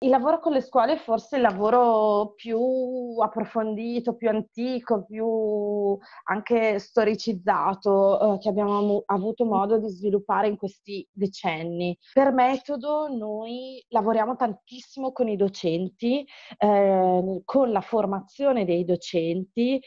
Il lavoro con le scuole è forse il lavoro più approfondito, più antico, più anche storicizzato eh, che abbiamo avuto modo di sviluppare in questi decenni. Per metodo noi lavoriamo tantissimo con i docenti, eh, con la formazione dei docenti,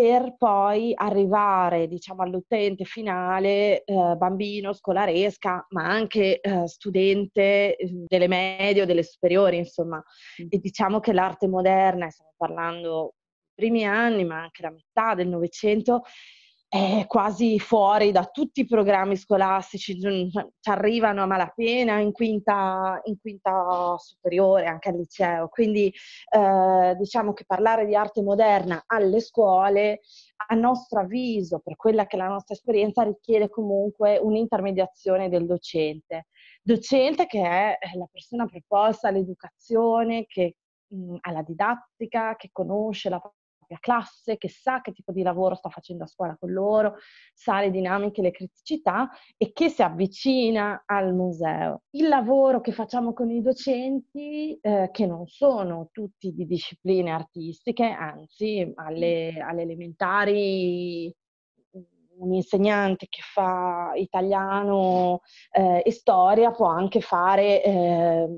per poi arrivare diciamo, all'utente finale, eh, bambino, scolaresca, ma anche eh, studente mm, delle medie o delle superiori, insomma. Mm. E diciamo che l'arte moderna, stiamo parlando dei primi anni, ma anche la metà del Novecento, è eh, quasi fuori da tutti i programmi scolastici, mm, ci arrivano a malapena in quinta, in quinta superiore, anche al liceo. Quindi eh, diciamo che parlare di arte moderna alle scuole, a nostro avviso, per quella che è la nostra esperienza, richiede comunque un'intermediazione del docente. Docente che è la persona preposta all'educazione, che mm, alla didattica, che conosce la propria classe, che sa che tipo di lavoro sta facendo a scuola con loro, sa le dinamiche, le criticità e che si avvicina al museo. Il lavoro che facciamo con i docenti, eh, che non sono tutti di discipline artistiche, anzi alle, alle elementari un insegnante che fa italiano eh, e storia può anche fare eh,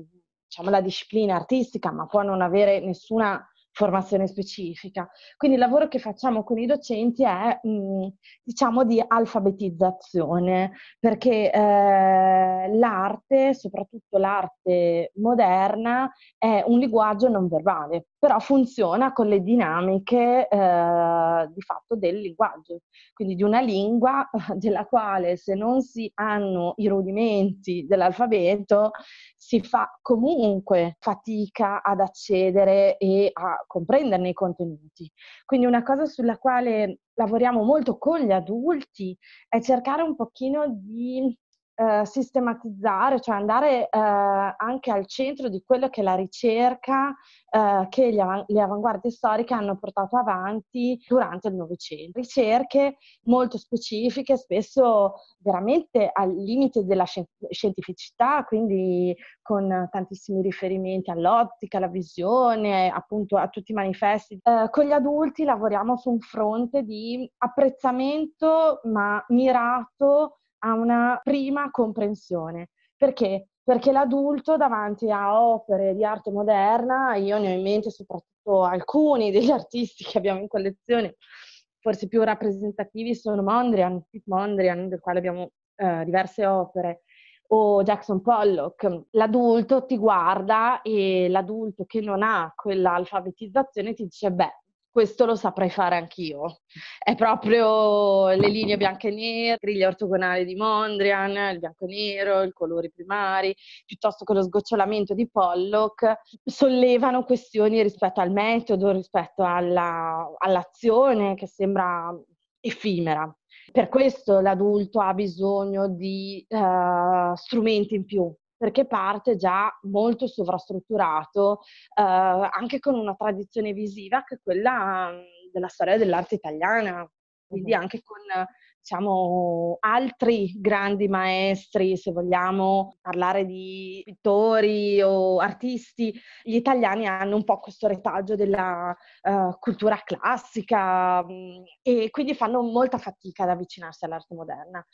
diciamo, la disciplina artistica, ma può non avere nessuna formazione specifica. Quindi il lavoro che facciamo con i docenti è, mh, mm, diciamo, di alfabetizzazione, perché eh, l'arte, soprattutto l'arte moderna, è un linguaggio non verbale però funziona con le dinamiche eh, di fatto del linguaggio, quindi di una lingua eh, della quale se non si hanno i rudimenti dell'alfabeto si fa comunque fatica ad accedere e a comprenderne i contenuti. Quindi una cosa sulla quale lavoriamo molto con gli adulti è cercare un pochino di eh, sistematizzare, cioè andare eh, anche al centro di quello che è la ricerca eh, che av- le avanguardie storiche hanno portato avanti durante il Novecento. Ricerche molto specifiche, spesso veramente al limite della scientificità, quindi con tantissimi riferimenti all'ottica, alla visione, appunto a tutti i manifesti. Eh, con gli adulti lavoriamo su un fronte di apprezzamento ma mirato a una prima comprensione. Perché? Perché l'adulto davanti a opere di arte moderna, io ne ho in mente soprattutto alcuni degli artisti che abbiamo in collezione, forse più rappresentativi sono Mondrian, Pete Mondrian, del quale abbiamo eh, diverse opere, o Jackson Pollock. L'adulto ti guarda e l'adulto che non ha quell'alfabetizzazione ti dice, beh, questo lo saprei fare anch'io. È proprio le linee bianche e nere, griglia ortogonali di Mondrian, il bianco e nero, i colori primari, piuttosto che lo sgocciolamento di Pollock, sollevano questioni rispetto al metodo, rispetto alla, all'azione che sembra effimera. Per questo l'adulto ha bisogno di uh, strumenti in più, perché parte già molto sovrastrutturato, eh, anche con una tradizione visiva che è quella mm, della storia dell'arte italiana, quindi mhm. anche con diciamo, altri grandi maestri, se vogliamo parlare di pittori o artisti, gli italiani hanno un po' questo retaggio della uh, cultura classica mh, mm, e quindi fanno molta fatica ad avvicinarsi all'arte moderna.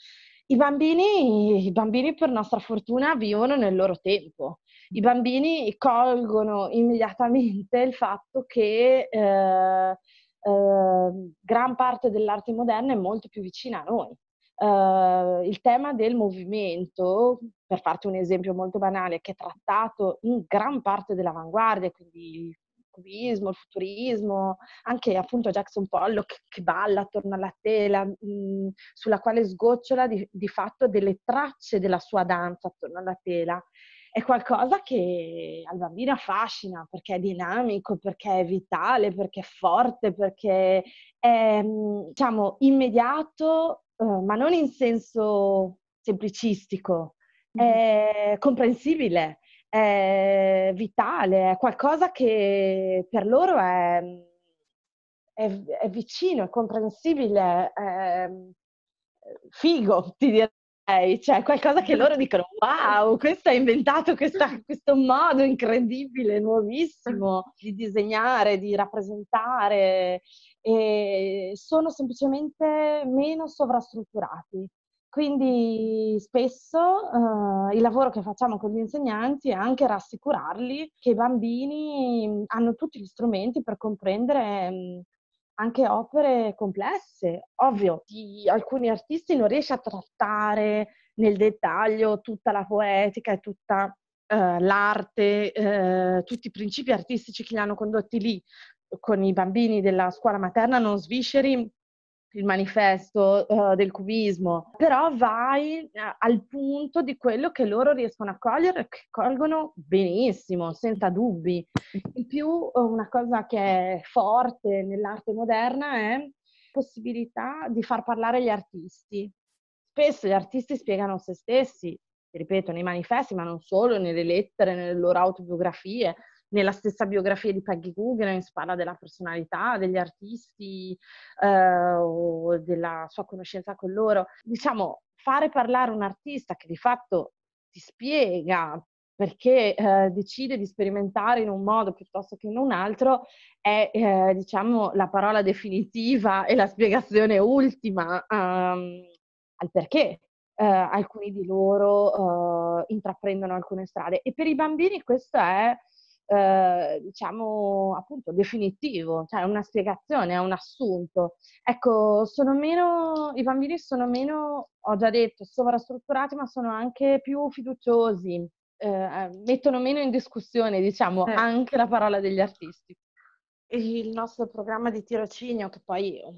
I bambini, I bambini, per nostra fortuna, vivono nel loro tempo. I mm. bambini colgono immediatamente il fatto che eh, eh, gran parte dell'arte moderna è molto più vicina a noi. Eh, il tema del movimento, per farti un esempio molto banale, che è trattato in gran parte dell'avanguardia, quindi il cubismo, il futurismo, anche appunto Jackson Pollock che balla attorno alla tela, mh, mhmm, sulla quale sgocciola di, di, fatto delle tracce della sua danza attorno alla tela. È qualcosa che al bambino affascina perché è dinamico, perché è vitale, perché è forte, perché è mhmm, diciamo, immediato, eh, ma non in senso semplicistico, è comprensibile è vitale, è qualcosa che per loro è, è, è vicino, è comprensibile, è figo, ti direi cioè qualcosa che loro dicono wow, questo ha inventato questa, questo modo incredibile, nuovissimo di disegnare, di rappresentare e sono semplicemente meno sovrastrutturati. Quindi spesso eh, il lavoro che facciamo con gli insegnanti è anche rassicurarli che i bambini mm, hanno tutti gli strumenti per comprendere mh, mm, anche opere complesse. Ovvio, alcuni artisti non riesce a trattare nel dettaglio tutta la poetica e tutta eh, l'arte, eh, tutti i principi artistici che li hanno condotti lì. Con i bambini della scuola materna non svisceri il manifesto uh, del cubismo, però vai uh, al punto di quello che loro riescono a cogliere, che colgono benissimo, senza dubbi. In più eh, una cosa che è forte nell'arte moderna è la possibilità di far parlare gli artisti. Spesso gli artisti spiegano se stessi, ripeto, nei manifesti, ma non solo, nelle lettere, nelle loro autobiografie, nella stessa biografia di Peggy Guggenheim parla della personalità degli artisti eh, o della sua conoscenza con loro. Diciamo, fare parlare un artista che di fatto ti spiega perché eh, decide di sperimentare in un modo piuttosto che in un altro è eh, diciamo la parola definitiva e la spiegazione ultima um, al perché eh, alcuni di loro eh, intraprendono alcune strade e per i bambini questo è eh, diciamo appunto definitivo, cioè una spiegazione, è un assunto. Ecco, sono meno, i bambini sono meno, ho già detto, sovrastrutturati, ma sono anche più fiduciosi, eh, mettono meno in discussione, diciamo, eh. anche la parola degli artisti. Il nostro programma di tirocinio, che poi um,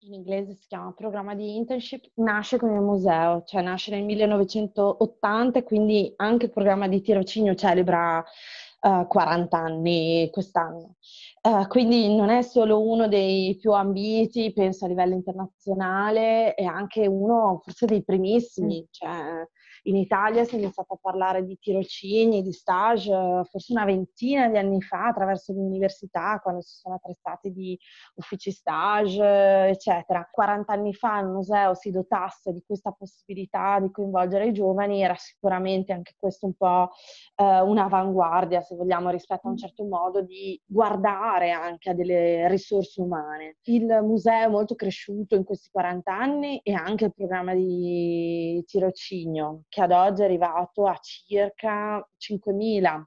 in inglese si chiama programma di internship, nasce come museo, cioè nasce nel 1980, quindi anche il programma di tirocinio celebra 40 eh, anni quest'anno. Uh, quindi non è solo uno dei più ambiti, penso a livello internazionale, è anche uno forse dei primissimi, mm. cioè in Italia si è iniziato a parlare di tirocini, di stage, forse una ventina di anni fa attraverso l'università, quando si sono attrezzati di uffici stage, eccetera. 40 anni fa il museo si dotasse di questa possibilità di coinvolgere i giovani, era sicuramente anche questo un po' eh, un'avanguardia, se vogliamo, rispetto a un mm. certo modo di guardare anche a delle risorse umane. Il museo è molto cresciuto in questi 40 anni e anche il programma di tirocinio che ad oggi è arrivato a circa 5.000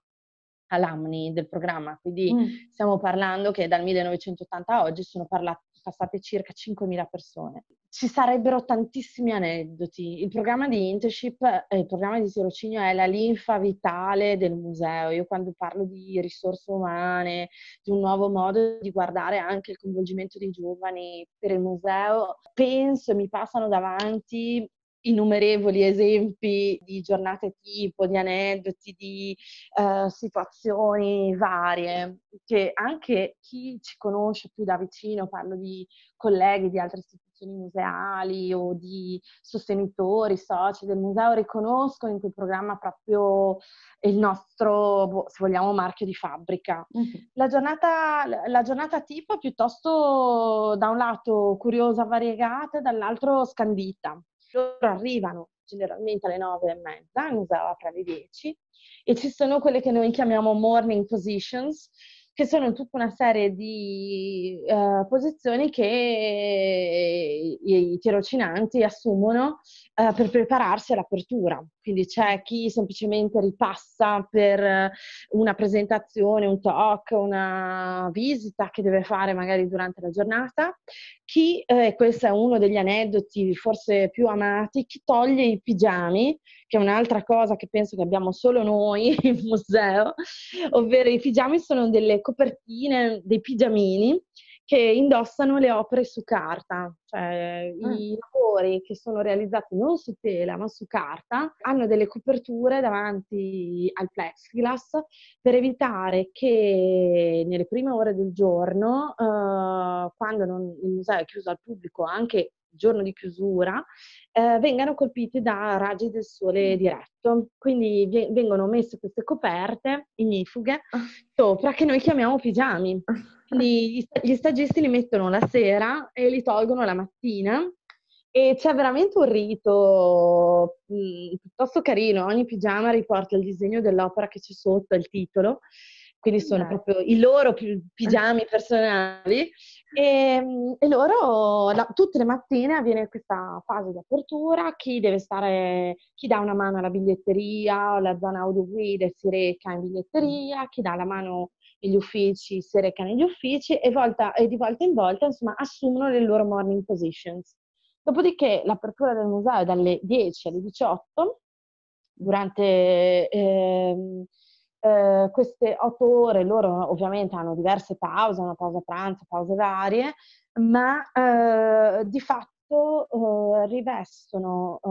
alumni del programma, quindi mm. stiamo parlando che dal 1980 a oggi sono parlati, passate circa 5.000 persone. Ci sarebbero tantissimi aneddoti. Il programma di internship, eh, il programma di tirocinio è la linfa vitale del museo. Io quando parlo di risorse umane, di un nuovo modo di guardare anche il coinvolgimento dei giovani per il museo, penso e mi passano davanti innumerevoli esempi di giornate tipo, di aneddoti, di eh, situazioni varie, che anche chi ci conosce più da vicino, parlo di colleghi di altre istituzioni museali o di sostenitori, soci del museo, riconoscono in quel programma proprio il nostro, boh, se vogliamo, marchio di fabbrica. Mm-hmm. La, giornata, la giornata tipo è piuttosto da un lato curiosa, variegata, dall'altro scandita loro arrivano generalmente alle nove e mezza, il museo apre alle dieci, e ci sono quelle che noi chiamiamo morning positions, che sono tutta una serie di uh, posizioni che i, i tirocinanti assumono uh, per prepararsi all'apertura. Quindi c'è chi semplicemente ripassa per una presentazione, un talk, una visita che deve fare magari durante la giornata, chi, eh, e eh, questo è uno degli aneddoti forse più amati, chi toglie i pigiami, che è un'altra cosa che penso che abbiamo solo noi in museo, ovvero i pigiami sono delle copertine, dei pigiamini che indossano le opere su carta, cioè ah. i lavori che sono realizzati non su tela ma su carta hanno delle coperture davanti al plexiglass per evitare che nelle prime ore del giorno, eh, quando non, il museo è chiuso al pubblico anche giorno di chiusura, eh, vengano colpiti da raggi del sole mm. diretto. Quindi vengono messe queste coperte ignifughe ah. sopra che noi chiamiamo pigiami. Quindi gli stagisti li mettono la sera e li tolgono la mattina e c'è veramente un rito mh, mm, piuttosto carino, ogni pigiama riporta il disegno dell'opera che c'è sotto, il titolo, quindi sono proprio i loro pigiami personali e, ehm, e loro la, tutte le mattine avviene questa fase di apertura, chi deve stare, chi dà una mano alla biglietteria o alla zona audioguida si reca in biglietteria, chi dà la mano negli uffici si reca negli uffici e, volta, e di volta in volta insomma, assumono le loro morning positions. Dopodiché l'apertura del museo è dalle 10 alle 18, durante... Ehm, eh, queste otto ore loro ovviamente hanno diverse pause, una pausa pranzo, pause varie, ma eh, di fatto questo eh, rivestono eh,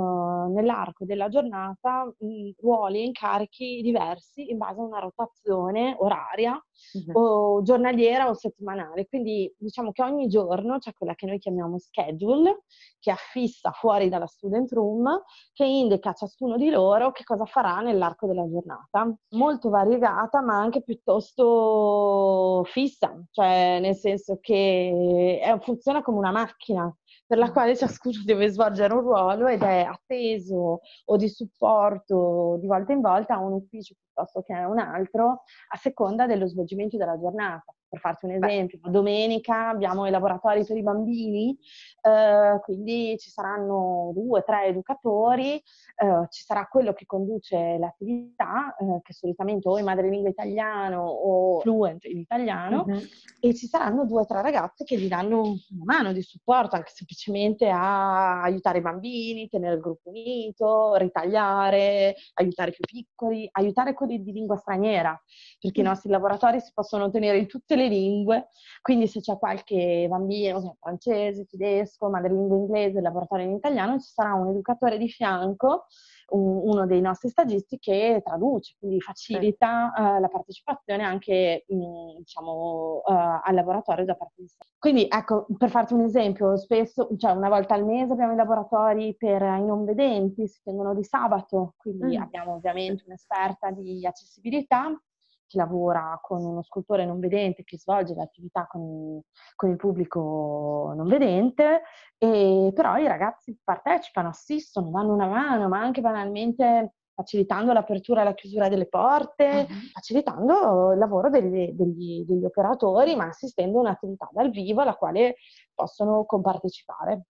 nell'arco della giornata mh, mm, ruoli e incarichi diversi in base a una rotazione oraria uh-huh. o giornaliera o settimanale. Quindi diciamo che ogni giorno c'è quella che noi chiamiamo schedule, che affissa fuori dalla student room, che indica a ciascuno di loro che cosa farà nell'arco della giornata. Molto variegata ma anche piuttosto fissa, cioè nel senso che è, eh, funziona come una macchina per la quale quale ciascuno deve svolgere un ruolo ed è atteso o di supporto di volta in volta a un ufficio piuttosto che a un altro a seconda dello svolgimento della giornata per farti un esempio, Beh. domenica abbiamo i laboratori per i bambini, eh, quindi ci saranno due, tre educatori, eh, ci sarà quello che conduce l'attività, eh, che solitamente o in madrelingua italiano o fluent in italiano, uh-huh. e ci saranno due o tre ragazze che vi danno una mano di supporto, anche semplicemente a aiutare i bambini, tenere il gruppo unito, ritagliare, aiutare i più piccoli, aiutare quelli di lingua straniera, perché uh i nostri laboratori si possono tenere in tutte le le lingue, quindi se c'è qualche bambino, cioè francese, tedesco, madrelingua inglese, laboratorio in italiano, ci sarà un educatore di fianco, un, uno dei nostri stagisti che traduce, quindi facilita sì. uh, la partecipazione anche mh, mm, diciamo, uh, al laboratorio da parte di sé. Quindi ecco, per farti un esempio, spesso, cioè una volta al mese abbiamo i laboratori per eh, i non vedenti, si tengono di sabato, quindi mm. abbiamo ovviamente un'esperta di accessibilità che lavora con uno scultore non vedente che svolge l'attività con, con il pubblico non vedente, e però i ragazzi partecipano, assistono, danno una mano, ma anche banalmente facilitando l'apertura e la chiusura delle porte, uh-huh. facilitando il lavoro degli, degli, degli operatori, ma assistendo a un'attività dal vivo alla quale possono compartecipare.